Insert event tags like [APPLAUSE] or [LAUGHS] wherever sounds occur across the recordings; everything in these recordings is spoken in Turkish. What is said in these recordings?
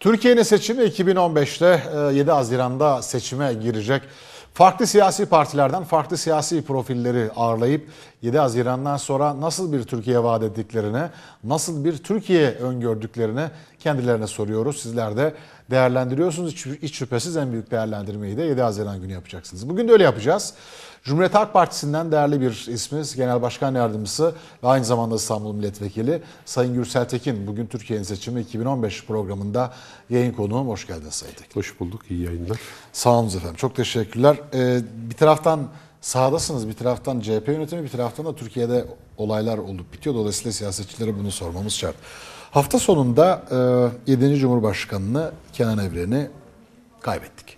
Türkiye'nin seçimi 2015'te 7 e, Haziran'da seçime girecek. Farklı siyasi partilerden farklı siyasi profilleri ağırlayıp 7 Haziran'dan sonra nasıl bir Türkiye vaat ettiklerini, nasıl bir Türkiye öngördüklerini kendilerine soruyoruz. Sizler de değerlendiriyorsunuz. Hiç, şüphesiz en büyük değerlendirmeyi de 7 Haziran günü yapacaksınız. Bugün de öyle yapacağız. Cumhuriyet Halk Partisi'nden değerli bir ismiz, Genel Başkan Yardımcısı ve aynı zamanda İstanbul Milletvekili Sayın Gürsel Tekin. Bugün Türkiye'nin seçimi 2015 programında yayın konuğum. Hoş geldiniz Sayın Tekin. Hoş bulduk, iyi yayınlar. Sağ olun efendim, çok teşekkürler. Ee, bir taraftan sağdasınız, bir taraftan CHP yönetimi, bir taraftan da Türkiye'de olaylar olup bitiyor. Dolayısıyla siyasetçilere bunu sormamız şart. Hafta sonunda e, 7. Cumhurbaşkanını Kenan Evren'i kaybettik.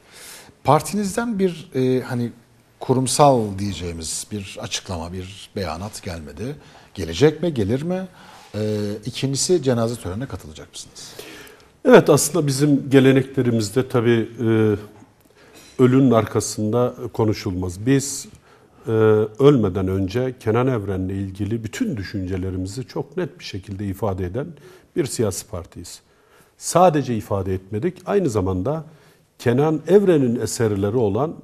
Partinizden bir e, hani kurumsal diyeceğimiz bir açıklama, bir beyanat gelmedi. Gelecek mi, gelir mi? E, ikincisi cenaze törenine katılacak mısınız? Evet aslında bizim geleneklerimizde tabii e, ölünün arkasında konuşulmaz. Biz e, ölmeden önce Kenan Evren'le ilgili bütün düşüncelerimizi çok net bir şekilde ifade eden bir siyasi partiyiz. Sadece ifade etmedik, aynı zamanda Kenan Evren'in eserleri olan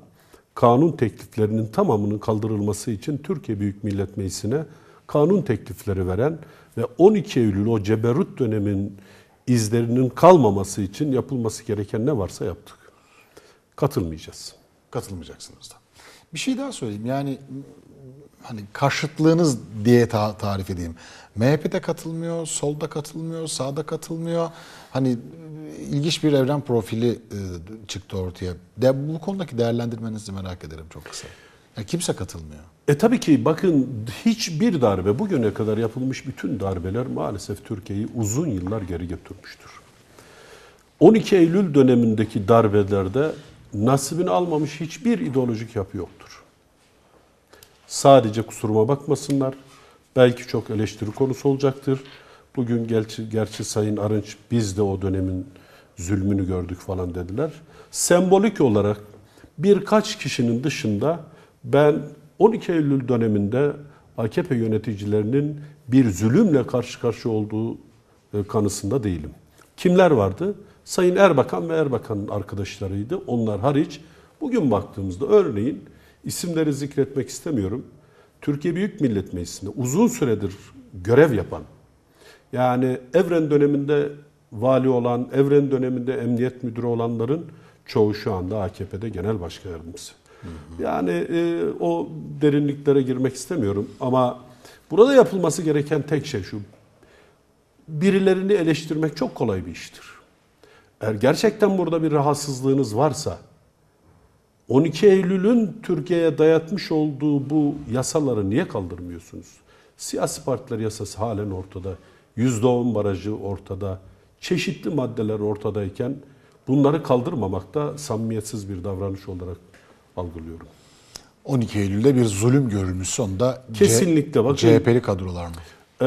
kanun tekliflerinin tamamının kaldırılması için Türkiye Büyük Millet Meclisi'ne kanun teklifleri veren ve 12 Eylül o ceberut dönemin izlerinin kalmaması için yapılması gereken ne varsa yaptık. Katılmayacağız. Katılmayacaksınız da. Bir şey daha söyleyeyim. Yani hani karşıtlığınız diye ta tarif edeyim. MHP'de katılmıyor, solda katılmıyor, sağda katılmıyor. Hani ilginç bir evren profili e, çıktı ortaya. De, bu konudaki değerlendirmenizi merak ederim çok kısa. Yani kimse katılmıyor. E tabii ki bakın hiçbir darbe bugüne kadar yapılmış bütün darbeler maalesef Türkiye'yi uzun yıllar geri götürmüştür. 12 Eylül dönemindeki darbelerde nasibini almamış hiçbir ideolojik yapı yoktur. Sadece kusuruma bakmasınlar. Belki çok eleştiri konusu olacaktır. Bugün gerçi, gerçi Sayın Arınç biz de o dönemin zulmünü gördük falan dediler. Sembolik olarak birkaç kişinin dışında ben 12 Eylül döneminde AKP yöneticilerinin bir zulümle karşı karşıya olduğu e, kanısında değilim. Kimler vardı? Sayın Erbakan ve Erbakan'ın arkadaşlarıydı. Onlar hariç bugün baktığımızda örneğin isimleri zikretmek istemiyorum. Türkiye Büyük Millet Meclisi'nde uzun süredir görev yapan yani Evren döneminde vali olan, Evren döneminde emniyet müdürü olanların çoğu şu anda AKP'de genel başkan yardımcısı. Hı hı. Yani e, o derinliklere girmek istemiyorum ama burada yapılması gereken tek şey şu. Birilerini eleştirmek çok kolay bir iştir. Eğer gerçekten burada bir rahatsızlığınız varsa 12 Eylül'ün Türkiye'ye dayatmış olduğu bu yasaları niye kaldırmıyorsunuz? Siyasi partiler yasası halen ortada. %10 barajı ortada. Çeşitli maddeler ortadayken bunları kaldırmamak da samimiyetsiz bir davranış olarak algılıyorum. 12 Eylül'de bir zulüm görülmüş sonunda Kesinlikle bakın, CHP'li kadrolar mı? E,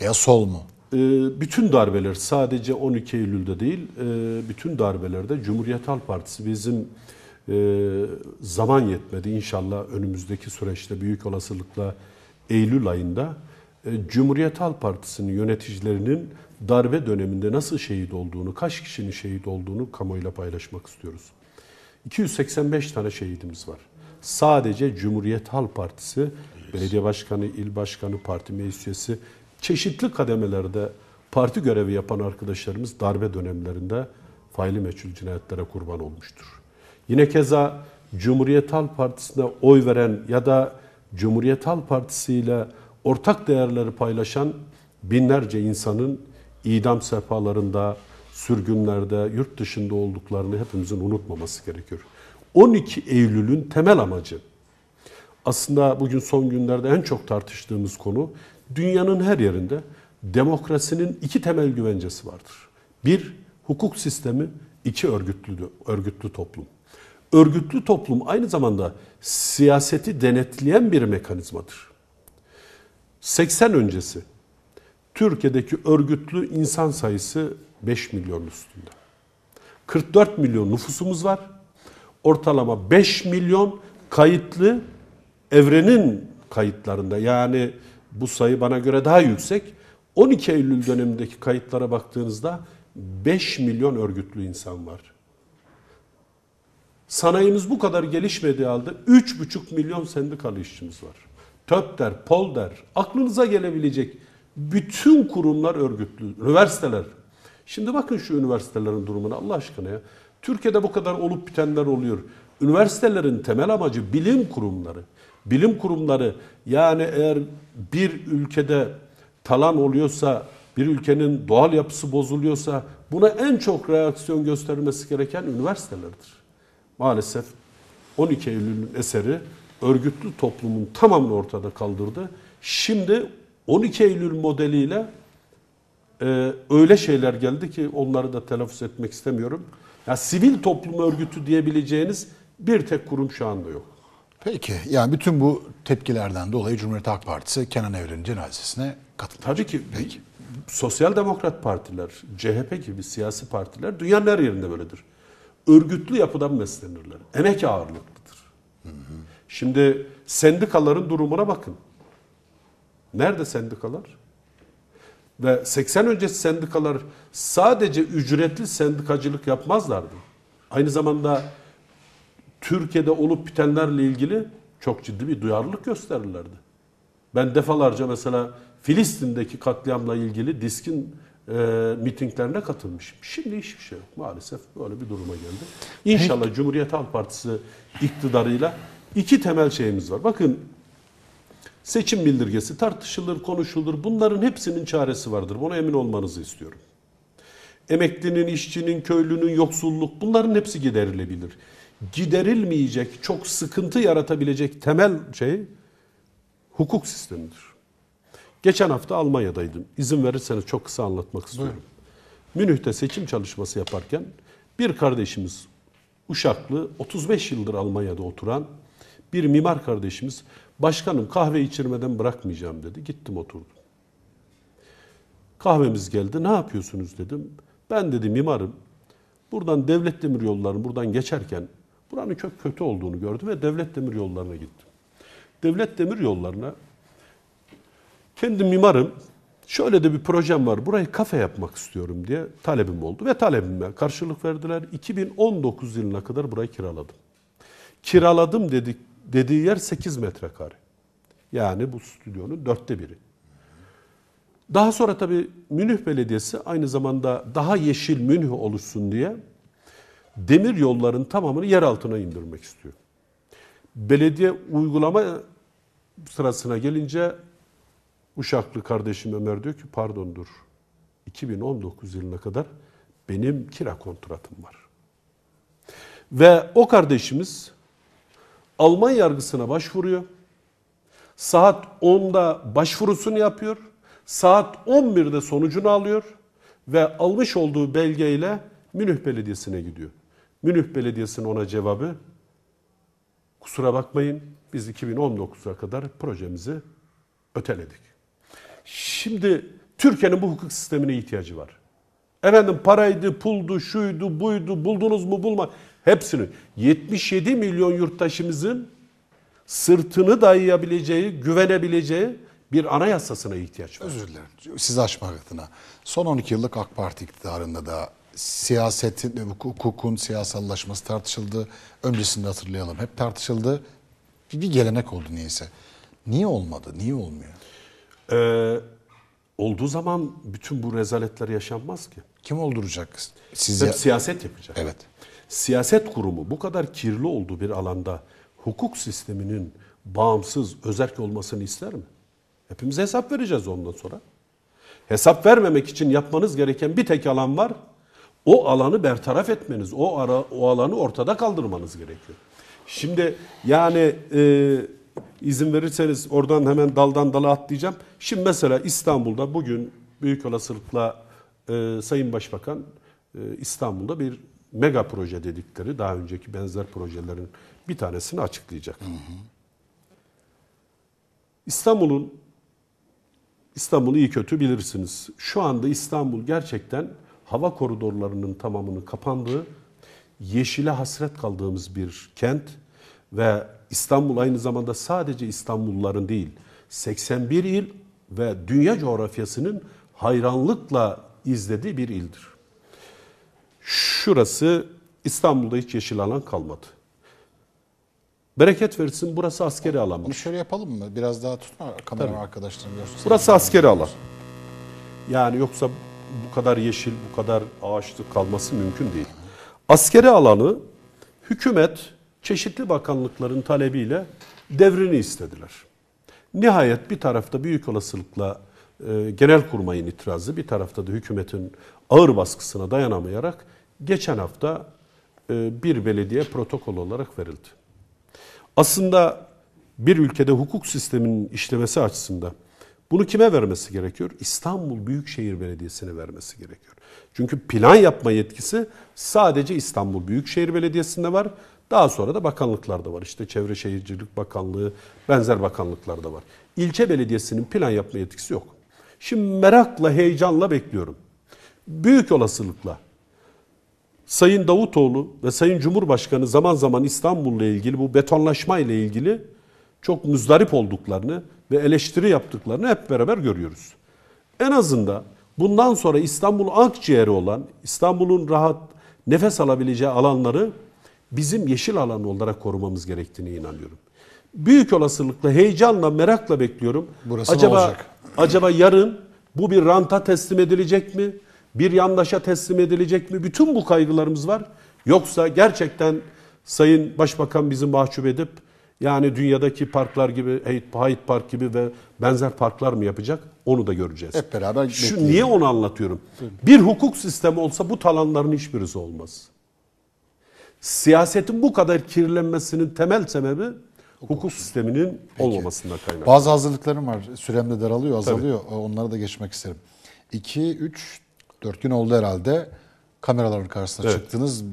ee, ya sol mu? Ee, bütün darbeler sadece 12 Eylül'de değil e, bütün darbelerde Cumhuriyet Halk Partisi bizim e, zaman yetmedi. İnşallah önümüzdeki süreçte büyük olasılıkla Eylül ayında e, Cumhuriyet Halk Partisi'nin yöneticilerinin darbe döneminde nasıl şehit olduğunu, kaç kişinin şehit olduğunu kamuoyuyla paylaşmak istiyoruz. 285 tane şehidimiz var. Sadece Cumhuriyet Halk Partisi, belediye başkanı, il başkanı, parti meclis üyesi çeşitli kademelerde parti görevi yapan arkadaşlarımız darbe dönemlerinde faili meçhul cinayetlere kurban olmuştur. Yine keza Cumhuriyet Halk Partisi'ne oy veren ya da Cumhuriyet Halk Partisi ile ortak değerleri paylaşan binlerce insanın idam sehpalarında, sürgünlerde, yurt dışında olduklarını hepimizin unutmaması gerekiyor. 12 Eylül'ün temel amacı aslında bugün son günlerde en çok tartıştığımız konu dünyanın her yerinde demokrasinin iki temel güvencesi vardır. Bir, hukuk sistemi, iki örgütlü, örgütlü toplum. Örgütlü toplum aynı zamanda siyaseti denetleyen bir mekanizmadır. 80 öncesi Türkiye'deki örgütlü insan sayısı 5 milyon üstünde. 44 milyon nüfusumuz var. Ortalama 5 milyon kayıtlı evrenin kayıtlarında yani bu sayı bana göre daha yüksek. 12 Eylül dönemindeki kayıtlara baktığınızda 5 milyon örgütlü insan var. Sanayimiz bu kadar gelişmediği halde 3,5 milyon sendikalı işçimiz var. TÖP der, POL der, aklınıza gelebilecek bütün kurumlar örgütlü, üniversiteler. Şimdi bakın şu üniversitelerin durumuna Allah aşkına ya. Türkiye'de bu kadar olup bitenler oluyor. Üniversitelerin temel amacı bilim kurumları bilim kurumları yani eğer bir ülkede talan oluyorsa, bir ülkenin doğal yapısı bozuluyorsa buna en çok reaksiyon göstermesi gereken üniversitelerdir. Maalesef 12 Eylül'ün eseri örgütlü toplumun tamamını ortada kaldırdı. Şimdi 12 Eylül modeliyle e, öyle şeyler geldi ki onları da telaffuz etmek istemiyorum. Ya sivil toplum örgütü diyebileceğiniz bir tek kurum şu anda yok. Peki yani bütün bu tepkilerden dolayı Cumhuriyet Halk Partisi Kenan Evren'in cenazesine katıldı. Tabii ki. Peki. Sosyal Demokrat Partiler, CHP gibi siyasi partiler dünyanın her yerinde böyledir. Örgütlü yapıdan beslenirler. Emek ağırlıklıdır. Hı hı. Şimdi sendikaların durumuna bakın. Nerede sendikalar? Ve 80 öncesi sendikalar sadece ücretli sendikacılık yapmazlardı. Aynı zamanda Türkiye'de olup bitenlerle ilgili çok ciddi bir duyarlılık gösterirlerdi. Ben defalarca mesela Filistin'deki katliamla ilgili diskin e, mitinglerine katılmışım. Şimdi hiçbir şey yok. Maalesef böyle bir duruma geldi. İnşallah Cumhuriyet Halk Partisi iktidarıyla iki temel şeyimiz var. Bakın seçim bildirgesi tartışılır, konuşulur. Bunların hepsinin çaresi vardır. Buna emin olmanızı istiyorum. Emeklinin, işçinin, köylünün, yoksulluk bunların hepsi giderilebilir giderilmeyecek, çok sıkıntı yaratabilecek temel şey hukuk sistemidir. Geçen hafta Almanya'daydım. İzin verirseniz çok kısa anlatmak istiyorum. Münih'te seçim çalışması yaparken bir kardeşimiz Uşaklı 35 yıldır Almanya'da oturan bir mimar kardeşimiz başkanım kahve içirmeden bırakmayacağım dedi. Gittim oturdum. Kahvemiz geldi. Ne yapıyorsunuz dedim. Ben dedi mimarım. Buradan devlet demir yollarını buradan geçerken Buranın çok kötü olduğunu gördüm ve devlet demir yollarına gittim. Devlet demir yollarına kendi mimarım şöyle de bir projem var burayı kafe yapmak istiyorum diye talebim oldu ve talebime karşılık verdiler. 2019 yılına kadar burayı kiraladım. Kiraladım dedik, dediği yer 8 metrekare. Yani bu stüdyonun dörtte biri. Daha sonra tabii Münih Belediyesi aynı zamanda daha yeşil Münih oluşsun diye demir yolların tamamını yer altına indirmek istiyor. Belediye uygulama sırasına gelince Uşaklı kardeşim Ömer diyor ki pardondur, 2019 yılına kadar benim kira kontratım var. Ve o kardeşimiz Alman yargısına başvuruyor. Saat 10'da başvurusunu yapıyor. Saat 11'de sonucunu alıyor ve almış olduğu belgeyle Münih Belediyesi'ne gidiyor. Münih Belediyesi'nin ona cevabı kusura bakmayın biz 2019'a kadar projemizi öteledik. Şimdi Türkiye'nin bu hukuk sistemine ihtiyacı var. Efendim paraydı, puldu, şuydu, buydu, buldunuz mu bulma. Hepsini 77 milyon yurttaşımızın sırtını dayayabileceği, güvenebileceği bir anayasasına ihtiyaç var. Özür dilerim. Sizi aşmak adına. Son 12 yıllık AK Parti iktidarında da siyasetin, hukukun siyasallaşması tartışıldı. Öncesinde hatırlayalım. Hep tartışıldı. Bir gelenek oldu niyeyse. Niye olmadı? Niye olmuyor? Ee, olduğu zaman bütün bu rezaletler yaşanmaz ki. Kim olduracak? Size... Hep siyaset yapacak. Evet. Siyaset kurumu bu kadar kirli olduğu bir alanda hukuk sisteminin bağımsız, özerk olmasını ister mi? Hepimiz hesap vereceğiz ondan sonra. Hesap vermemek için yapmanız gereken bir tek alan var. O alanı bertaraf etmeniz, o ara, o alanı ortada kaldırmanız gerekiyor. Şimdi yani e, izin verirseniz oradan hemen daldan dala atlayacağım. Şimdi mesela İstanbul'da bugün büyük olasılıkla e, Sayın Başbakan e, İstanbul'da bir mega proje dedikleri daha önceki benzer projelerin bir tanesini açıklayacak. Hı hı. İstanbul'un İstanbul'u iyi kötü bilirsiniz. Şu anda İstanbul gerçekten hava koridorlarının tamamının kapandığı, yeşile hasret kaldığımız bir kent ve İstanbul aynı zamanda sadece İstanbulluların değil, 81 il ve dünya coğrafyasının hayranlıkla izlediği bir ildir. Şurası İstanbul'da hiç yeşil alan kalmadı. Bereket versin burası askeri alan. Bunu şöyle yapalım mı? Biraz daha tutma kamera arkadaşlarım Burası askeri alan. Yani yoksa bu kadar yeşil, bu kadar ağaçlı kalması mümkün değil. Askeri alanı hükümet çeşitli bakanlıkların talebiyle devrini istediler. Nihayet bir tarafta büyük olasılıkla e, genel kurmayın itirazı, bir tarafta da hükümetin ağır baskısına dayanamayarak geçen hafta e, bir belediye protokol olarak verildi. Aslında bir ülkede hukuk sisteminin işlemesi açısından bunu kime vermesi gerekiyor? İstanbul Büyükşehir Belediyesi'ne vermesi gerekiyor. Çünkü plan yapma yetkisi sadece İstanbul Büyükşehir Belediyesi'nde var. Daha sonra da bakanlıklarda var. İşte Çevre Şehircilik Bakanlığı, benzer bakanlıklarda var. İlçe belediyesinin plan yapma yetkisi yok. Şimdi merakla, heyecanla bekliyorum. Büyük olasılıkla Sayın Davutoğlu ve Sayın Cumhurbaşkanı zaman zaman İstanbul'la ilgili bu betonlaşma ile ilgili çok müzdarip olduklarını ve eleştiri yaptıklarını hep beraber görüyoruz. En azından bundan sonra İstanbul akciğeri olan, İstanbul'un rahat nefes alabileceği alanları bizim yeşil alan olarak korumamız gerektiğini inanıyorum. Büyük olasılıkla heyecanla, merakla bekliyorum. Burası acaba, olacak? Acaba yarın bu bir ranta teslim edilecek mi? Bir yandaşa teslim edilecek mi? Bütün bu kaygılarımız var. Yoksa gerçekten Sayın Başbakan bizi mahcup edip yani dünyadaki parklar gibi, Hyde Park gibi ve benzer parklar mı yapacak? Onu da göreceğiz. Hep beraber Şu bekleyelim. niye onu anlatıyorum? Bir hukuk sistemi olsa bu talanların hiçbirisi olmaz. Siyasetin bu kadar kirlenmesinin temel sebebi hukuk, hukuk sisteminin Peki. olmamasından kaynaklı. Bazı hazırlıklarım var. Süremde daralıyor, azalıyor. Tabii. Ee, onlara da geçmek isterim. 2 3 4 gün oldu herhalde kameraların karşısına evet. çıktınız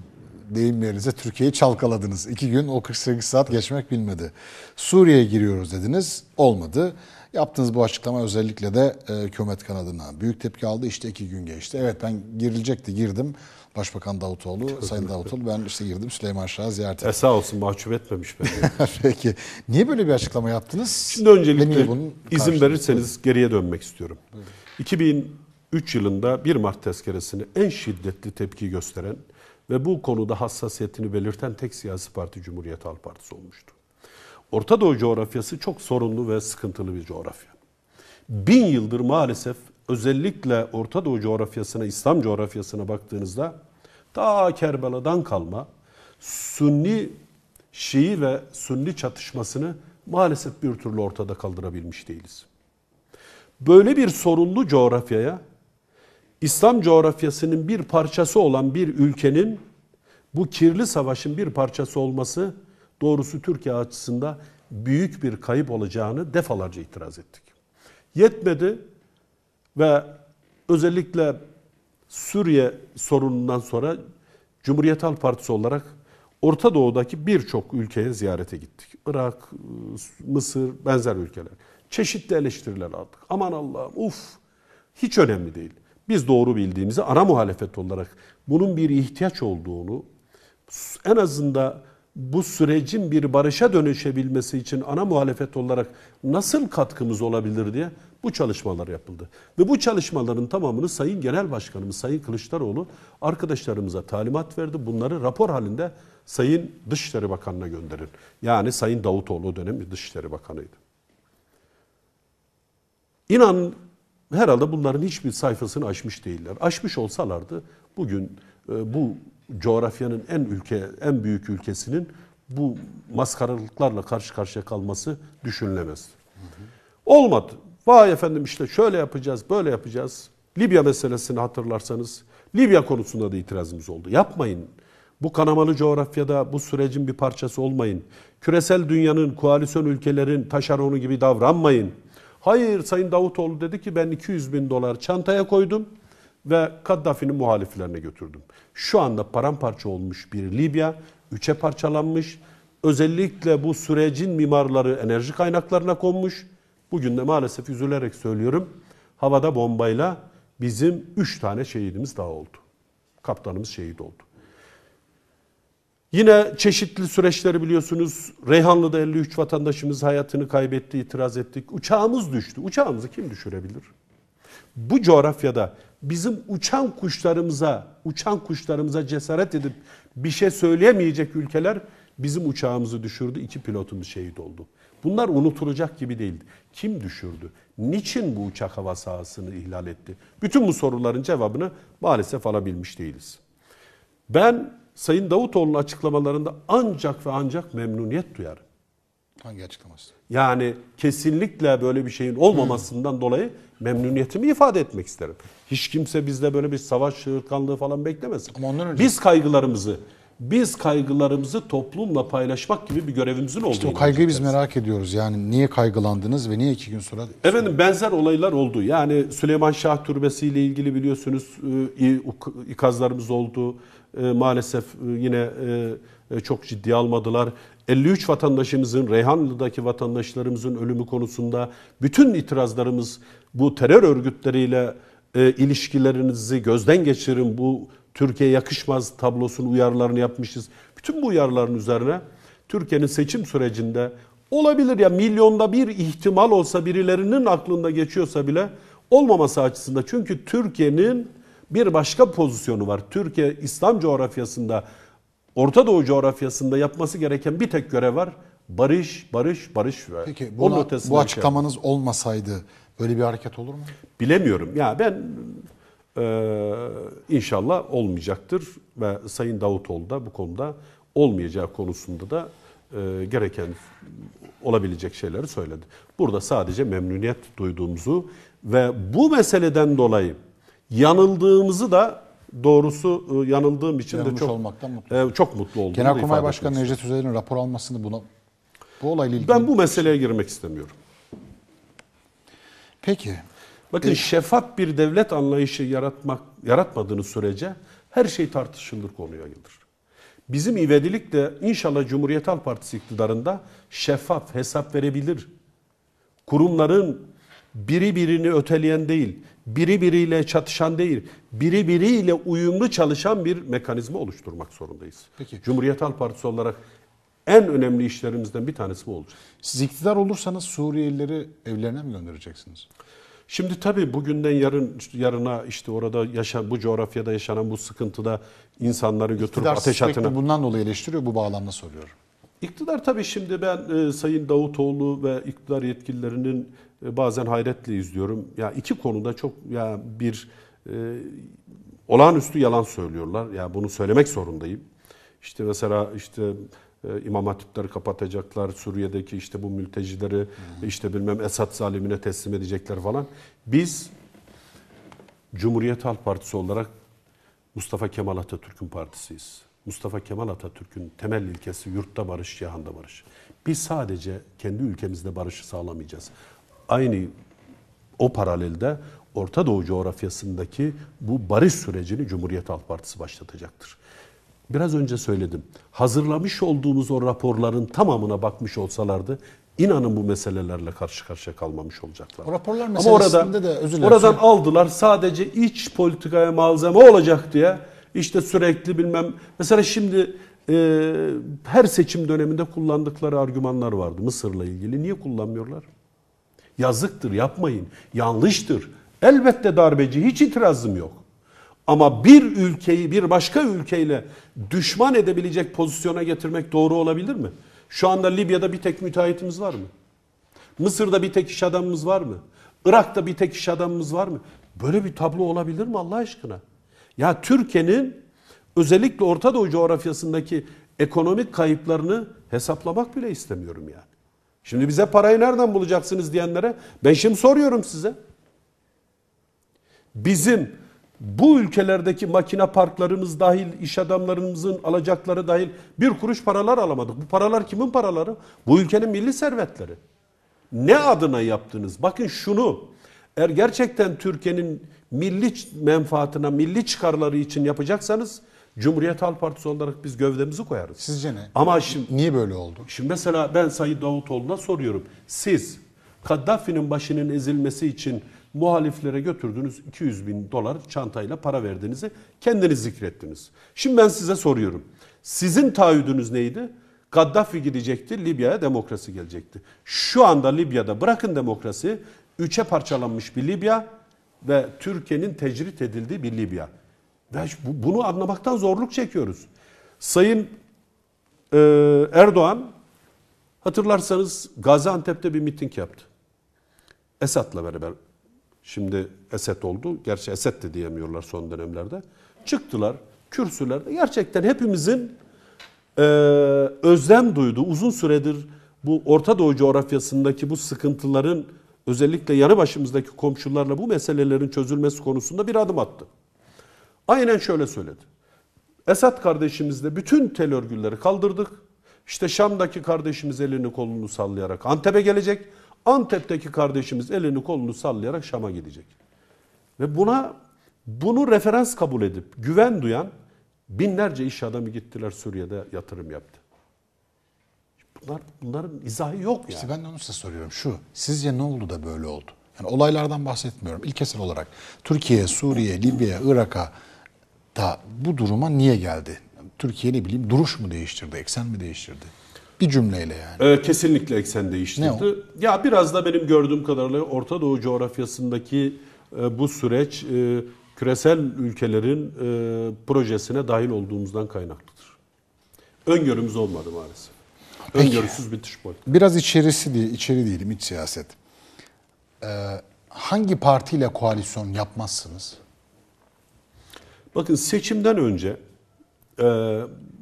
deyimlerinize Türkiye'yi çalkaladınız. İki gün o 48 saat geçmek bilmedi. Suriye'ye giriyoruz dediniz. Olmadı. Yaptığınız bu açıklama özellikle de e, hükümet kanadına büyük tepki aldı. İşte iki gün geçti. Evet ben girilecekti girdim. Başbakan Davutoğlu, Çok Sayın Davutoğlu ben işte girdim Süleyman Şah'ı ziyaret ettim. E sağ olsun mahcup etmemiş beni. [LAUGHS] Peki. Niye böyle bir açıklama yaptınız? Şimdi öncelikle bunun izin verirseniz Buyurun. geriye dönmek istiyorum. Buyurun. 2003 yılında 1 Mart tezkeresini en şiddetli tepki gösteren ve bu konuda hassasiyetini belirten tek siyasi parti Cumhuriyet Halk Partisi olmuştu. Orta Doğu coğrafyası çok sorunlu ve sıkıntılı bir coğrafya. Bin yıldır maalesef özellikle Orta Doğu coğrafyasına, İslam coğrafyasına baktığınızda ta Kerbela'dan kalma Sünni, Şii ve Sünni çatışmasını maalesef bir türlü ortada kaldırabilmiş değiliz. Böyle bir sorunlu coğrafyaya İslam coğrafyasının bir parçası olan bir ülkenin bu kirli savaşın bir parçası olması doğrusu Türkiye açısından büyük bir kayıp olacağını defalarca itiraz ettik. Yetmedi ve özellikle Suriye sorunundan sonra Cumhuriyet Halk Partisi olarak Orta Doğu'daki birçok ülkeye ziyarete gittik. Irak, Mısır, benzer ülkeler. Çeşitli eleştiriler aldık. Aman Allah'ım uf hiç önemli değil. Biz doğru bildiğimizi ara muhalefet olarak bunun bir ihtiyaç olduğunu en azında bu sürecin bir barışa dönüşebilmesi için ana muhalefet olarak nasıl katkımız olabilir diye bu çalışmalar yapıldı. Ve bu çalışmaların tamamını Sayın Genel Başkanımız Sayın Kılıçdaroğlu arkadaşlarımıza talimat verdi. Bunları rapor halinde Sayın Dışişleri Bakanı'na gönderin. Yani Sayın Davutoğlu o dönem Dışişleri Bakanı'ydı. İnan herhalde bunların hiçbir sayfasını açmış değiller. Açmış olsalardı bugün e, bu coğrafyanın en ülke en büyük ülkesinin bu maskaralıklarla karşı karşıya kalması düşünülemez. Olmadı. Vay efendim işte şöyle yapacağız, böyle yapacağız. Libya meselesini hatırlarsanız Libya konusunda da itirazımız oldu. Yapmayın. Bu kanamalı coğrafyada bu sürecin bir parçası olmayın. Küresel dünyanın, koalisyon ülkelerin taşeronu gibi davranmayın. Hayır Sayın Davutoğlu dedi ki ben 200 bin dolar çantaya koydum ve Kaddafi'nin muhaliflerine götürdüm. Şu anda paramparça olmuş bir Libya, üçe parçalanmış. Özellikle bu sürecin mimarları enerji kaynaklarına konmuş. Bugün de maalesef üzülerek söylüyorum. Havada bombayla bizim 3 tane şehidimiz daha oldu. Kaptanımız şehit oldu. Yine çeşitli süreçleri biliyorsunuz. Reyhanlı'da 53 vatandaşımız hayatını kaybetti, itiraz ettik. Uçağımız düştü. Uçağımızı kim düşürebilir? Bu coğrafyada bizim uçan kuşlarımıza, uçan kuşlarımıza cesaret edip bir şey söyleyemeyecek ülkeler bizim uçağımızı düşürdü. iki pilotumuz şehit oldu. Bunlar unutulacak gibi değildi. Kim düşürdü? Niçin bu uçak hava sahasını ihlal etti? Bütün bu soruların cevabını maalesef alabilmiş değiliz. Ben Sayın Davutoğlu'nun açıklamalarında ancak ve ancak memnuniyet duyarım. Hangi açıklaması? Yani kesinlikle böyle bir şeyin olmamasından hmm. dolayı memnuniyetimi ifade etmek isterim. Hiç kimse bizde böyle bir savaş hırkanlığı falan beklemesin. Ama ondan önce... Biz kaygılarımızı biz kaygılarımızı toplumla paylaşmak gibi bir görevimizin olduğunu. İşte o kaygıyı biz merak ediyoruz. Yani niye kaygılandınız ve niye iki gün sonra? Efendim benzer olaylar oldu. Yani Süleyman Şah Türbesi ile ilgili biliyorsunuz e, ikazlarımız oldu e, maalesef e, yine e, e çok ciddi almadılar. 53 vatandaşımızın, Reyhanlı'daki vatandaşlarımızın ölümü konusunda bütün itirazlarımız bu terör örgütleriyle e, ilişkilerinizi gözden geçirin. Bu Türkiye yakışmaz tablosunun uyarılarını yapmışız. Bütün bu uyarıların üzerine Türkiye'nin seçim sürecinde olabilir ya milyonda bir ihtimal olsa birilerinin aklında geçiyorsa bile olmaması açısında. Çünkü Türkiye'nin bir başka pozisyonu var. Türkiye İslam coğrafyasında, Orta Doğu coğrafyasında yapması gereken bir tek görev var. Barış, barış, barış ve Peki, buna, onun ötesinde bu şey açıklamanız şey. olmasaydı böyle bir hareket olur mu? Bilemiyorum. Ya ben ee, inşallah olmayacaktır ve Sayın Davutoğlu da bu konuda olmayacağı konusunda da e, gereken olabilecek şeyleri söyledi. Burada sadece memnuniyet duyduğumuzu ve bu meseleden dolayı Yanıldığımızı da doğrusu e, yanıldığım için Yanılmış de çok olmaktan mutlu. E, çok mutlu oldum. Genelkurmay Başkanı Necdet Özel'in rapor almasını buna bu olayla ilgili Ben bu meseleye girmek istemiyorum. Peki. Bakın e, şeffaf bir devlet anlayışı yaratmak yaratmadığınız sürece her şey tartışılır konuya gelir. Bizim ivedilik de inşallah Cumhuriyet Halk Partisi iktidarında şeffaf hesap verebilir. Kurumların biri birini öteleyen değil, biri biriyle çatışan değil, biri biriyle uyumlu çalışan bir mekanizma oluşturmak zorundayız. Peki. Cumhuriyet Halk Partisi olarak en önemli işlerimizden bir tanesi bu olacak. Siz iktidar olursanız Suriyelileri evlerine mi göndereceksiniz? Şimdi tabii bugünden yarın yarına işte orada yaşan bu coğrafyada yaşanan bu sıkıntıda insanları götürüp İktidar ateş atına. bundan dolayı eleştiriyor bu bağlamda soruyorum. İktidar tabii şimdi ben e, Sayın Davutoğlu ve iktidar yetkililerinin e, bazen hayretle izliyorum. Ya iki konuda çok ya bir e, olağanüstü yalan söylüyorlar. Ya bunu söylemek zorundayım. İşte mesela işte e, İmam Hatipleri kapatacaklar, Suriye'deki işte bu mültecileri hmm. işte bilmem Esad zalimine teslim edecekler falan. Biz Cumhuriyet Halk Partisi olarak Mustafa Kemal Atatürk'ün partisiyiz. Mustafa Kemal Atatürk'ün temel ilkesi yurtta barış, cihanda barış. Biz sadece kendi ülkemizde barışı sağlamayacağız aynı o paralelde Orta Doğu coğrafyasındaki bu barış sürecini Cumhuriyet Halk Partisi başlatacaktır. Biraz önce söyledim. Hazırlamış olduğumuz o raporların tamamına bakmış olsalardı inanın bu meselelerle karşı karşıya kalmamış olacaklar. O raporlar meselesinde Ama orada, de özür dilerim. Oradan aldılar sadece iç politikaya malzeme olacak diye işte sürekli bilmem mesela şimdi e, her seçim döneminde kullandıkları argümanlar vardı Mısır'la ilgili. Niye kullanmıyorlar? Yazıktır, yapmayın. Yanlıştır. Elbette darbeci hiç itirazım yok. Ama bir ülkeyi bir başka ülkeyle düşman edebilecek pozisyona getirmek doğru olabilir mi? Şu anda Libya'da bir tek müteahhitimiz var mı? Mısır'da bir tek iş adamımız var mı? Irak'ta bir tek iş adamımız var mı? Böyle bir tablo olabilir mi Allah aşkına? Ya Türkiye'nin özellikle Orta Doğu coğrafyasındaki ekonomik kayıplarını hesaplamak bile istemiyorum yani. Şimdi bize parayı nereden bulacaksınız diyenlere ben şimdi soruyorum size. Bizim bu ülkelerdeki makine parklarımız dahil, iş adamlarımızın alacakları dahil bir kuruş paralar alamadık. Bu paralar kimin paraları? Bu ülkenin milli servetleri. Ne adına yaptınız? Bakın şunu eğer gerçekten Türkiye'nin milli menfaatına, milli çıkarları için yapacaksanız Cumhuriyet Halk Partisi olarak biz gövdemizi koyarız. Sizce ne? Ama şimdi niye böyle oldu? Şimdi mesela ben Sayın Davutoğlu'na soruyorum. Siz Kaddafi'nin başının ezilmesi için muhaliflere götürdüğünüz 200 bin dolar çantayla para verdiğinizi kendiniz zikrettiniz. Şimdi ben size soruyorum. Sizin taahhüdünüz neydi? Gaddafi gidecekti, Libya'ya demokrasi gelecekti. Şu anda Libya'da bırakın demokrasi, üçe parçalanmış bir Libya ve Türkiye'nin tecrit edildiği bir Libya. Ve bunu anlamaktan zorluk çekiyoruz. Sayın e, Erdoğan hatırlarsanız Gaziantep'te bir miting yaptı. Esat'la beraber. Şimdi Esat oldu. Gerçi Esat de diyemiyorlar son dönemlerde. Çıktılar kürsülerde. Gerçekten hepimizin e, özlem duyduğu uzun süredir bu Orta Doğu coğrafyasındaki bu sıkıntıların özellikle yanı başımızdaki komşularla bu meselelerin çözülmesi konusunda bir adım attı. Aynen şöyle söyledi. Esat kardeşimizle bütün tel örgüleri kaldırdık. İşte Şam'daki kardeşimiz elini kolunu sallayarak Antep'e gelecek. Antep'teki kardeşimiz elini kolunu sallayarak Şam'a gidecek. Ve buna bunu referans kabul edip güven duyan binlerce iş adamı gittiler Suriye'de yatırım yaptı. Bunlar bunların izahı yok yani. İşte ben de onu size soruyorum. Şu sizce ne oldu da böyle oldu? Yani olaylardan bahsetmiyorum. İlkesel olarak Türkiye, Suriye, Libya, Irak'a da bu duruma niye geldi? Türkiye ne bileyim duruş mu değiştirdi, eksen mi değiştirdi? Bir cümleyle yani. Ee, kesinlikle eksen değiştirdi. Ne o? Ya biraz da benim gördüğüm kadarıyla Orta Doğu coğrafyasındaki e, bu süreç e, küresel ülkelerin e, projesine dahil olduğumuzdan kaynaklıdır. Öngörümüz olmadı maalesef. Peki. Öngörüsüz bir dış politika. Biraz içerisi değil, içeri değilim, iç siyaset. Ee, hangi partiyle koalisyon yapmazsınız? Bakın seçimden önce e,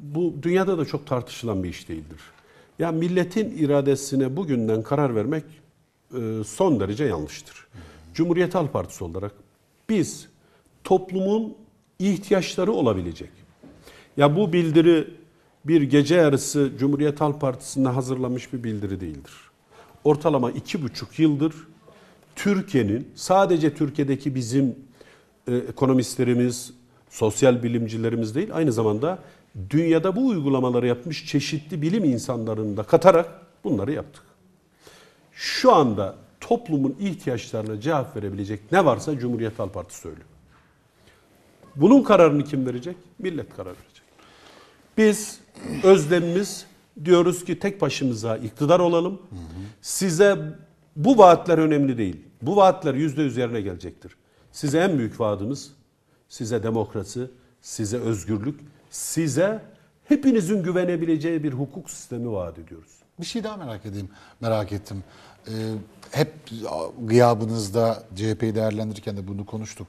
bu dünyada da çok tartışılan bir iş değildir. Ya yani milletin iradesine bugünden karar vermek e, son derece yanlıştır. Cumhuriyet Halk Partisi olarak biz toplumun ihtiyaçları olabilecek. Ya bu bildiri bir gece yarısı Cumhuriyet Halk Partisi'nde hazırlamış bir bildiri değildir. Ortalama iki buçuk yıldır Türkiye'nin sadece Türkiye'deki bizim e, ekonomistlerimiz, sosyal bilimcilerimiz değil aynı zamanda dünyada bu uygulamaları yapmış çeşitli bilim insanlarını da katarak bunları yaptık. Şu anda toplumun ihtiyaçlarına cevap verebilecek ne varsa Cumhuriyet Halk Partisi söylüyor. Bunun kararını kim verecek? Millet karar verecek. Biz özlemimiz diyoruz ki tek başımıza iktidar olalım. Size bu vaatler önemli değil. Bu vaatler yüzde yüz yerine gelecektir. Size en büyük vaadimiz size demokrasi, size özgürlük, size hepinizin güvenebileceği bir hukuk sistemi vaat ediyoruz. Bir şey daha merak edeyim, merak ettim. Ee, hep gıyabınızda CHP'yi değerlendirirken de bunu konuştuk.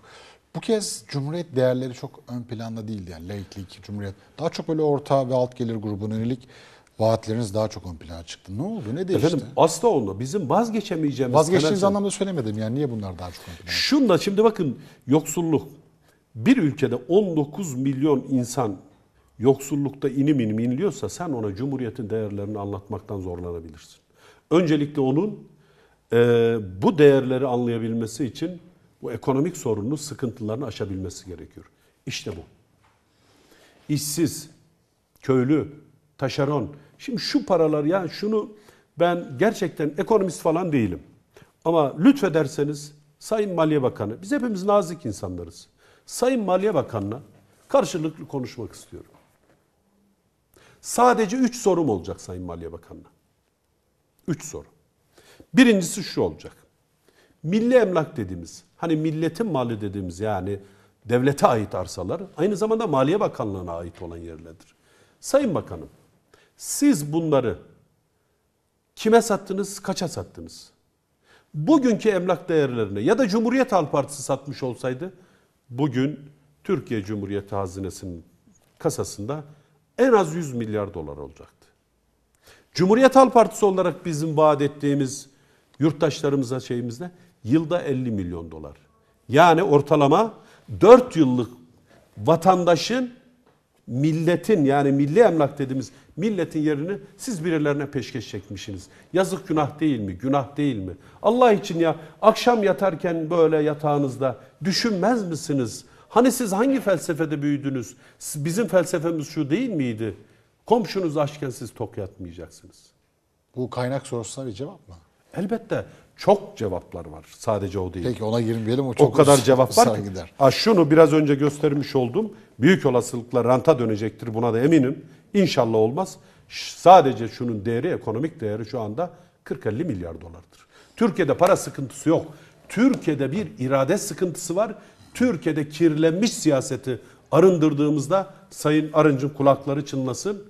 Bu kez Cumhuriyet değerleri çok ön planda değildi. Yani laiklik, Cumhuriyet. Daha çok böyle orta ve alt gelir grubuna yönelik vaatleriniz daha çok ön plana çıktı. Ne oldu? Ne değişti? Efendim asla oldu. Bizim vazgeçemeyeceğimiz... Vazgeçtiğiniz temel... Şey- anlamda söylemedim yani. Niye bunlar daha çok ön plana çıktı? Şunda şimdi bakın yoksulluk, bir ülkede 19 milyon insan yoksullukta inim inim inliyorsa sen ona Cumhuriyet'in değerlerini anlatmaktan zorlanabilirsin. Öncelikle onun e, bu değerleri anlayabilmesi için bu ekonomik sorununu, sıkıntılarını aşabilmesi gerekiyor. İşte bu. İşsiz, köylü, taşeron. Şimdi şu paralar ya şunu ben gerçekten ekonomist falan değilim. Ama lütfederseniz Sayın Maliye Bakanı, biz hepimiz nazik insanlarız. Sayın Maliye Bakanı'na karşılıklı konuşmak istiyorum. Sadece üç sorum olacak Sayın Maliye Bakanı'na. Üç soru. Birincisi şu olacak. Milli emlak dediğimiz, hani milletin mali dediğimiz yani devlete ait arsalar aynı zamanda Maliye Bakanlığı'na ait olan yerlerdir. Sayın Bakanım, siz bunları kime sattınız, kaça sattınız? Bugünkü emlak değerlerine ya da Cumhuriyet Halk Partisi satmış olsaydı bugün Türkiye Cumhuriyeti Hazinesi'nin kasasında en az 100 milyar dolar olacaktı. Cumhuriyet Halk Partisi olarak bizim vaat ettiğimiz yurttaşlarımıza şeyimizde yılda 50 milyon dolar. Yani ortalama 4 yıllık vatandaşın milletin yani milli emlak dediğimiz milletin yerini siz birilerine peşkeş çekmişsiniz. Yazık günah değil mi? Günah değil mi? Allah için ya akşam yatarken böyle yatağınızda düşünmez misiniz? Hani siz hangi felsefede büyüdünüz? Bizim felsefemiz şu değil miydi? Komşunuz açken siz tok yatmayacaksınız. Bu kaynak sorusuna bir cevap mı? Elbette çok cevaplar var. Sadece o değil. Peki ona girmeyelim o çok. O kadar [LAUGHS] cevap var ki. Gider. Ha, şunu biraz önce göstermiş oldum büyük olasılıkla ranta dönecektir. Buna da eminim. İnşallah olmaz. Sadece şunun değeri, ekonomik değeri şu anda 40-50 milyar dolardır. Türkiye'de para sıkıntısı yok. Türkiye'de bir irade sıkıntısı var. Türkiye'de kirlenmiş siyaseti arındırdığımızda Sayın Arıncın kulakları çınlasın.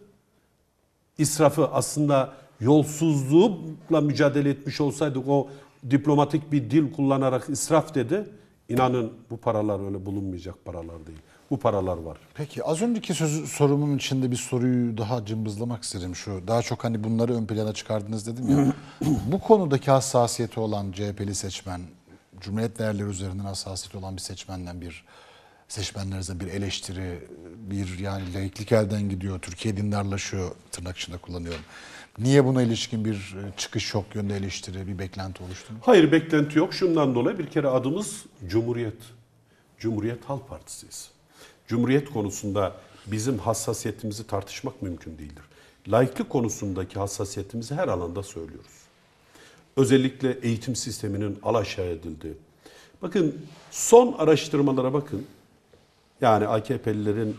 İsrafı aslında yolsuzlukla mücadele etmiş olsaydık o diplomatik bir dil kullanarak israf dedi. İnanın bu paralar öyle bulunmayacak paralar değil bu paralar var. Peki az önceki söz, sorumun içinde bir soruyu daha cımbızlamak istedim şu. Daha çok hani bunları ön plana çıkardınız dedim ya. [CLEARS THROAT] bu konudaki hassasiyeti olan CHP'li seçmen, Cumhuriyet değerleri üzerinden hassasiyeti olan bir seçmenden bir seçmenlerinize bir eleştiri, bir yani laiklik elden gidiyor, Türkiye dindarlaşıyor tırnak içinde kullanıyorum. Niye buna ilişkin bir e, çıkış yok yönde eleştiri, bir beklenti oluştu mu? Hayır beklenti yok. Şundan dolayı bir kere adımız Cumhuriyet. Cumhuriyet Halk Partisi'yiz. Cumhuriyet konusunda bizim hassasiyetimizi tartışmak mümkün değildir. Laiklik konusundaki hassasiyetimizi her alanda söylüyoruz. Özellikle eğitim sisteminin alaşağı edildiği. Bakın son araştırmalara bakın. Yani AKP'lilerin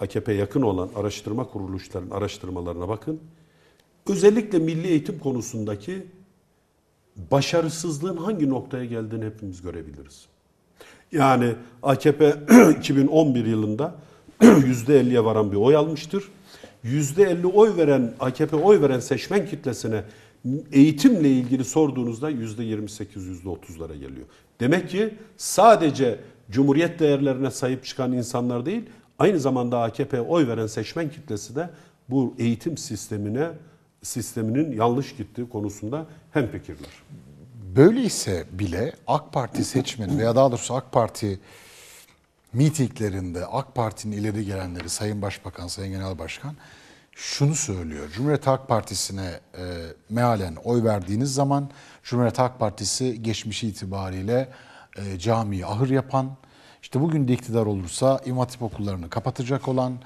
AKP yakın olan araştırma kuruluşlarının araştırmalarına bakın. Özellikle milli eğitim konusundaki başarısızlığın hangi noktaya geldiğini hepimiz görebiliriz. Yani AKP 2011 [CLEARS THROAT] yılında %50'ye [CLEARS THROAT] varan bir oy almıştır. %50 oy veren AKP oy veren seçmen kitlesine eğitimle ilgili sorduğunuzda %28 %30'lara geliyor. Demek ki sadece cumhuriyet değerlerine sahip çıkan insanlar değil, aynı zamanda AKP oy veren seçmen kitlesi de bu eğitim sistemine sisteminin yanlış gittiği konusunda hemfikirler. Böyleyse bile AK Parti seçmeni veya daha doğrusu AK Parti mitinglerinde AK Parti'nin ileri gelenleri Sayın Başbakan, Sayın Genel Başkan şunu söylüyor. Cumhuriyet Halk Partisi'ne e, mealen oy verdiğiniz zaman Cumhuriyet Halk Partisi geçmişi itibariyle e, camiyi ahır yapan, işte bugün de iktidar olursa imatip okullarını kapatacak olan,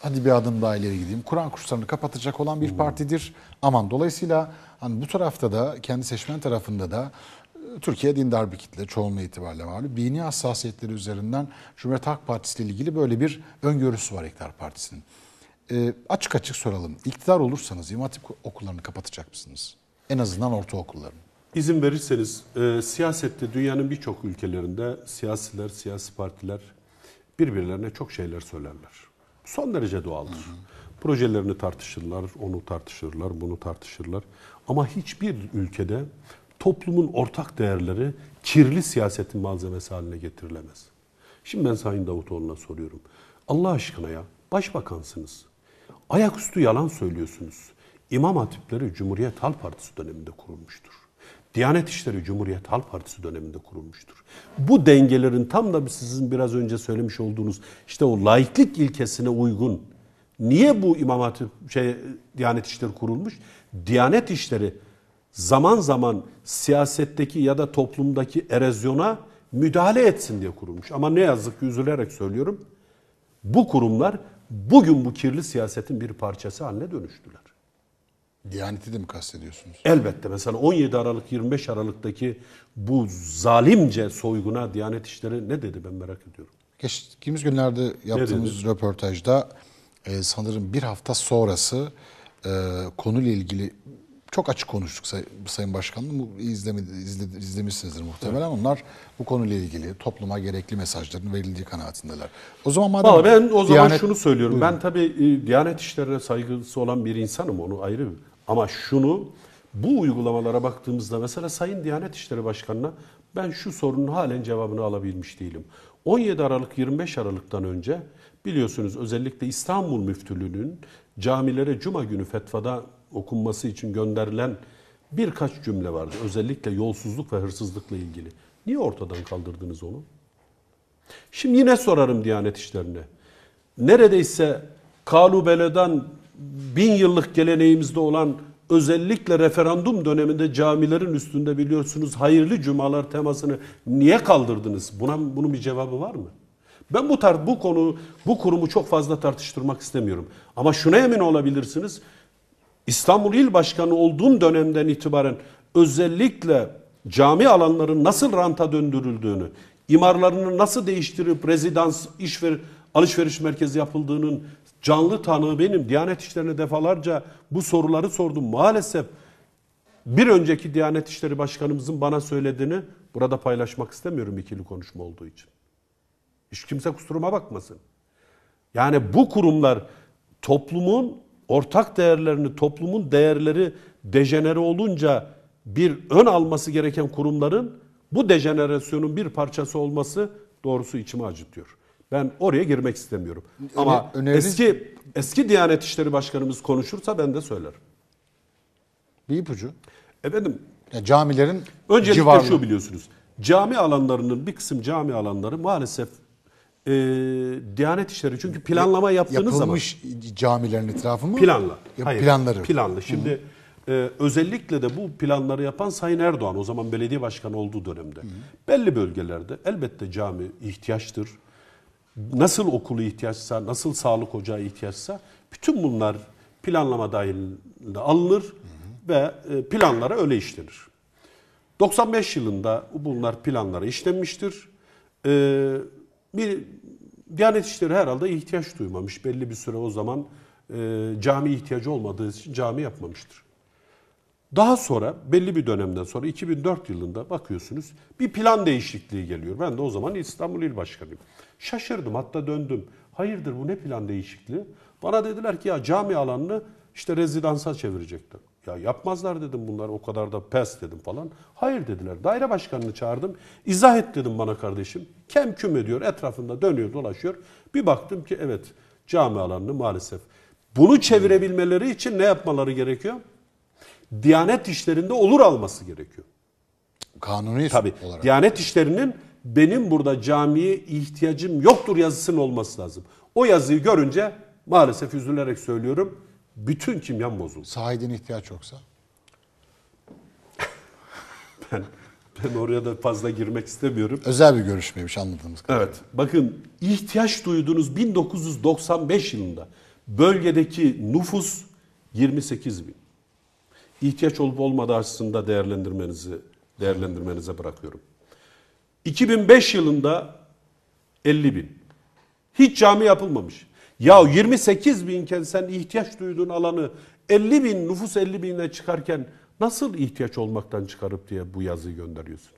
hadi bir adım daha ileri gideyim. Kur'an kurslarını kapatacak olan bir partidir. Aman dolayısıyla hani bu tarafta da kendi seçmen tarafında da e, Türkiye dindar bir kitle çoğunluğu itibariyle malum. Dini hassasiyetleri üzerinden Cumhuriyet Halk Partisi ile ilgili böyle bir öngörüsü var İktidar Partisi'nin. E, açık açık soralım. İktidar olursanız imam hatip okullarını kapatacak mısınız? En azından ortaokullarını. İzin verirseniz e, siyasette dünyanın birçok ülkelerinde siyasiler, siyasi partiler birbirlerine çok şeyler söylerler son derece doğaldır. Hı hı. Projelerini tartışırlar, onu tartışırlar, bunu tartışırlar. Ama hiçbir ülkede toplumun ortak değerleri kirli siyasetin malzemesi haline getirilemez. Şimdi ben Sayın Davutoğlu'na soruyorum. Allah aşkına ya başbakansınız. Ayaküstü yalan söylüyorsunuz. İmam hatipleri Cumhuriyet Halk Partisi döneminde kurulmuştur. Diyanet İşleri Cumhuriyet Halk Partisi döneminde kurulmuştur. Bu dengelerin tam da sizin biraz önce söylemiş olduğunuz işte o laiklik ilkesine uygun. Niye bu İmam Hatip şey Diyanet İşleri kurulmuş? Diyanet İşleri zaman zaman siyasetteki ya da toplumdaki erozyona müdahale etsin diye kurulmuş. Ama ne yazık ki üzülerek söylüyorum. Bu kurumlar bugün bu kirli siyasetin bir parçası haline dönüştüler. Diyaneti de mi kastediyorsunuz? Elbette mesela 17 Aralık 25 Aralık'taki bu zalimce soyguna Diyanet İşleri ne dedi ben merak ediyorum. Geçtiğimiz günlerde yaptığımız röportajda e, sanırım bir hafta sonrası e, konuyla ilgili çok açık konuştuk say, Sayın Başkanım. izlemi, izle, izlemişsinizdir muhtemelen. Evet. Onlar bu konuyla ilgili topluma gerekli mesajların verildiği kanaatindeler. O zaman madem Vallahi ben o zaman Diyanet... şunu söylüyorum. Buyurun. Ben tabii e, Diyanet işlerine saygısı olan bir insanım. Onu ayrı bir ama şunu bu uygulamalara baktığımızda mesela Sayın Diyanet İşleri Başkanı'na ben şu sorunun halen cevabını alabilmiş değilim. 17 Aralık 25 Aralık'tan önce biliyorsunuz özellikle İstanbul Müftülüğü'nün camilere cuma günü fetvada okunması için gönderilen birkaç cümle vardı. Özellikle yolsuzluk ve hırsızlıkla ilgili. Niye ortadan kaldırdınız onu? Şimdi yine sorarım Diyanet İşleri'ne. Neredeyse Kalubele'den bin yıllık geleneğimizde olan özellikle referandum döneminde camilerin üstünde biliyorsunuz hayırlı cumalar temasını niye kaldırdınız? Buna bunun bir cevabı var mı? Ben bu tar bu konu bu kurumu çok fazla tartıştırmak istemiyorum. Ama şuna emin olabilirsiniz. İstanbul İl Başkanı olduğum dönemden itibaren özellikle cami alanların nasıl ranta döndürüldüğünü, imarlarını nasıl değiştirip rezidans, işver, alışveriş merkezi yapıldığının Canlı tanığı benim. Diyanet İşleri'ne defalarca bu soruları sordum. Maalesef bir önceki Diyanet İşleri Başkanımızın bana söylediğini burada paylaşmak istemiyorum ikili konuşma olduğu için. Hiç kimse kusuruma bakmasın. Yani bu kurumlar toplumun ortak değerlerini, toplumun değerleri dejenere olunca bir ön alması gereken kurumların bu dejenerasyonun bir parçası olması doğrusu içimi acıtıyor. Ben oraya girmek istemiyorum. Ama Öne, eski eski Diyanet İşleri Başkanımız konuşursa ben de söylerim. Bir ipucu. Efendim. Yani camilerin Öncelikle civarlı. şu biliyorsunuz. Cami alanlarının bir kısım cami alanları maalesef e, Diyanet işleri çünkü planlama yaptığınız Yapılmış zaman. Yapılmış camilerin etrafı mı? Planla. Ya, Hayır, planları. Planlı. Şimdi Hı. e, özellikle de bu planları yapan Sayın Erdoğan o zaman belediye başkanı olduğu dönemde. Hı. Belli bölgelerde elbette cami ihtiyaçtır nasıl okulu ihtiyaçsa, nasıl sağlık ocağı ihtiyaçsa bütün bunlar planlama dahilinde alınır hı ve e, planlara öyle işlenir. 95 yılında bunlar planlara işlenmiştir. E, bir Diyanet İşleri herhalde ihtiyaç duymamış. Belli bir süre o zaman e, cami ihtiyacı olmadığı için cami yapmamıştır. Daha sonra belli bir dönemden sonra 2004 yılında bakıyorsunuz bir plan değişikliği geliyor. Ben de o zaman İstanbul İl Başkanıyım. Şaşırdım hatta döndüm. Hayırdır bu ne plan değişikliği? Bana dediler ki ya cami alanını işte rezidansa çevirecekler. Ya yapmazlar dedim bunlar o kadar da pes dedim falan. Hayır dediler. Daire başkanını çağırdım. İzah et dedim bana kardeşim. Kem küm ediyor etrafında dönüyor dolaşıyor. Bir baktım ki evet cami alanını maalesef. Bunu çevirebilmeleri için ne yapmaları gerekiyor? Diyanet işlerinde olur alması gerekiyor. Kanuni Tabii. olarak. Diyanet işlerinin benim burada camiye ihtiyacım yoktur yazısının olması lazım. O yazıyı görünce maalesef üzülerek söylüyorum bütün kimyam bozuldu. Sahiden ihtiyaç yoksa? [LAUGHS] ben, ben oraya da fazla girmek istemiyorum. Özel bir görüşmeymiş anladığımız kadarıyla. Evet. Bakın ihtiyaç duyduğunuz 1995 yılında bölgedeki nüfus 28 bin ihtiyaç olup olmadığı açısında değerlendirmenizi değerlendirmenize bırakıyorum. 2005 yılında 50 bin. Hiç cami yapılmamış. Ya 28 binken sen ihtiyaç duyduğun alanı 50 bin nüfus 50 bine çıkarken nasıl ihtiyaç olmaktan çıkarıp diye bu yazıyı gönderiyorsun?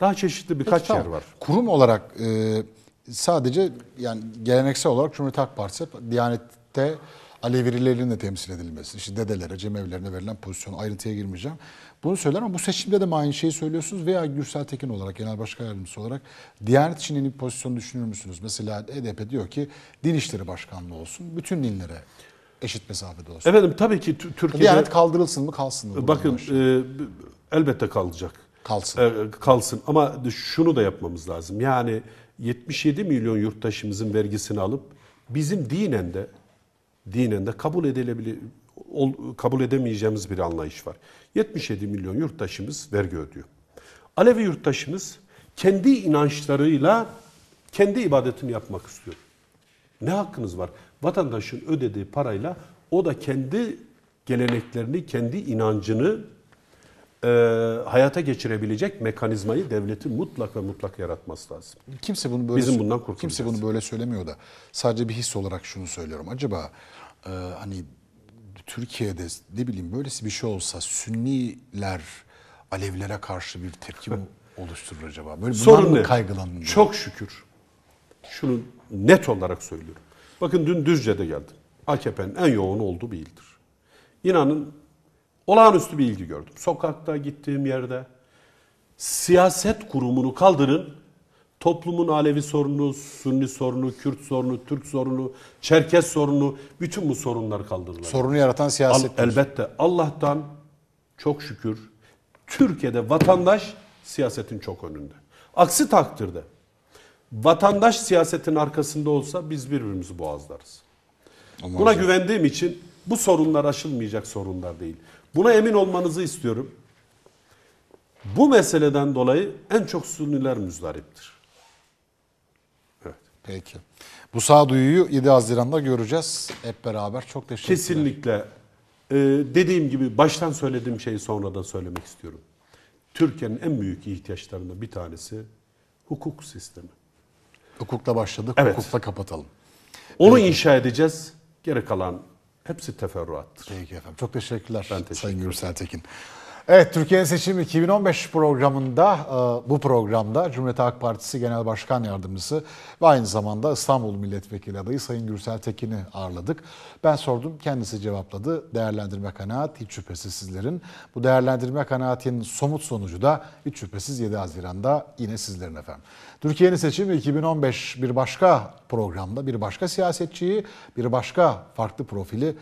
Daha çeşitli birkaç Peki, yer var. Kurum olarak e, sadece yani geleneksel olarak Cumhuriyet Halk Partisi Diyanet'te Alevilerin de temsil edilmesi, işte dedelere, cemevlerine verilen pozisyon ayrıntıya girmeyeceğim. Bunu söyler ama bu seçimde de mi aynı şeyi söylüyorsunuz veya Gürsel Tekin olarak, genel başkan yardımcısı olarak Diyanet için bir pozisyon düşünür müsünüz? Mesela EDP diyor ki din işleri başkanlığı olsun, bütün dinlere eşit mesafede olsun. Efendim tabii ki Türkiye'de... Diyanet kaldırılsın mı kalsın mı? Bakın e, elbette kalacak. Kalsın. E, kalsın ama şunu da yapmamız lazım. Yani 77 milyon yurttaşımızın vergisini alıp bizim dinen de dinen de kabul edilebilir kabul edemeyeceğimiz bir anlayış var. 77 milyon yurttaşımız vergi ödüyor. Alevi yurttaşımız kendi inançlarıyla kendi ibadetini yapmak istiyor. Ne hakkınız var? Vatandaşın ödediği parayla o da kendi geleneklerini, kendi inancını e, hayata geçirebilecek mekanizmayı devletin mutlak ve mutlak yaratması lazım. Kimse bunu böyle Bizim bundan Kimse bunu böyle söylemiyor da sadece bir his olarak şunu söylüyorum. Acaba e, hani Türkiye'de ne bileyim böylesi bir şey olsa Sünniler Alevlere karşı bir tepki mi [LAUGHS] oluşturur acaba? Böyle Sorun mı kaygılanıyor? Çok şükür. Şunu net olarak söylüyorum. Bakın dün Düzce'de geldim. AKP'nin en yoğun olduğu bir ildir. İnanın olağanüstü bir ilgi gördüm. Sokakta, gittiğim yerde. Siyaset kurumunu kaldırın, toplumun Alevi sorunu, Sünni sorunu, Kürt sorunu, Türk sorunu, Çerkez sorunu, bütün bu sorunlar kaldırılır. Sorunu yaratan siyaset. Al, elbette Allah'tan çok şükür Türkiye'de vatandaş siyasetin çok önünde. Aksi takdirde vatandaş siyasetin arkasında olsa biz birbirimizi boğazlarız. Ama Buna hocam. güvendiğim için bu sorunlar aşılmayacak sorunlar değil. Buna emin olmanızı istiyorum. Bu meseleden dolayı en çok Sünniler müzdariptir. Evet. Peki. Bu sağduyuyu 7 Haziran'da göreceğiz hep beraber. Çok teşekkürler. Kesinlikle. Ee, dediğim gibi baştan söylediğim şeyi sonradan söylemek istiyorum. Türkiye'nin en büyük ihtiyaçlarından bir tanesi hukuk sistemi. Hukukla başladık, evet. hukukla kapatalım. Onu Peki. inşa edeceğiz. Geri kalan Hepsi teferruattır. Peki efendim. Çok teşekkürler ben teşekkür Sayın Gürsel Tekin. Evet, Türkiye'nin seçimi 2015 programında, e, bu programda Cumhuriyet Halk Partisi Genel Başkan Yardımcısı ve aynı zamanda İstanbul Milletvekili adayı Sayın Gürsel Tekin'i ağırladık. Ben sordum, kendisi cevapladı. Değerlendirme kanaat hiç şüphesiz sizlerin. Bu değerlendirme kanaatinin somut sonucu da hiç şüphesiz 7 Haziran'da yine sizlerin efendim. Türkiye'nin seçimi 2015 bir başka programda, bir başka siyasetçiyi, bir başka farklı profili